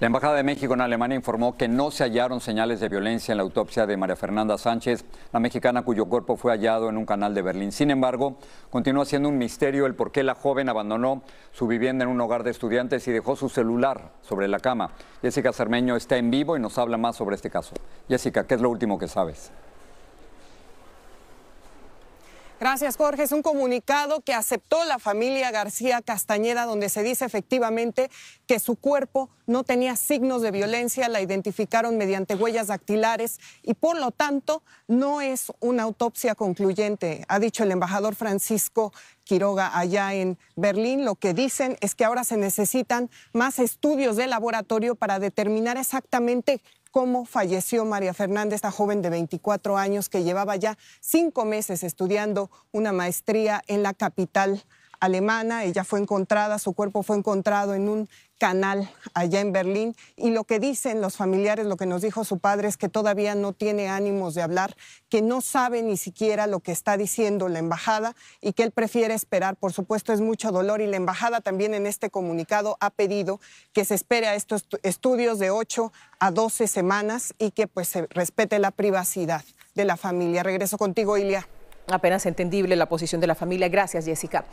La Embajada de México en Alemania informó que no se hallaron señales de violencia en la autopsia de María Fernanda Sánchez, la mexicana cuyo cuerpo fue hallado en un canal de Berlín. Sin embargo, continúa siendo un misterio el por qué la joven abandonó su vivienda en un hogar de estudiantes y dejó su celular sobre la cama. Jessica Cermeño está en vivo y nos habla más sobre este caso. Jessica, ¿qué es lo último que sabes? Gracias, Jorge. Es un comunicado que aceptó la familia García Castañeda, donde se dice efectivamente que su cuerpo no tenía signos de violencia, la identificaron mediante huellas dactilares y por lo tanto no es una autopsia concluyente, ha dicho el embajador Francisco Quiroga allá en Berlín, lo que dicen es que ahora se necesitan más estudios de laboratorio para determinar exactamente cómo falleció María Fernández, esta joven de 24 años que llevaba ya cinco meses estudiando una maestría en la capital alemana. Ella fue encontrada, su cuerpo fue encontrado en un canal allá en Berlín y lo que dicen los familiares, lo que nos dijo su padre es que todavía no tiene ánimos de hablar, que no sabe ni siquiera lo que está diciendo la embajada y que él prefiere esperar. Por supuesto es mucho dolor y la embajada también en este comunicado ha pedido que se espere a estos estudios de 8 a 12 semanas y que pues se respete la privacidad de la familia. Regreso contigo, Ilia. Apenas entendible la posición de la familia. Gracias, Jessica.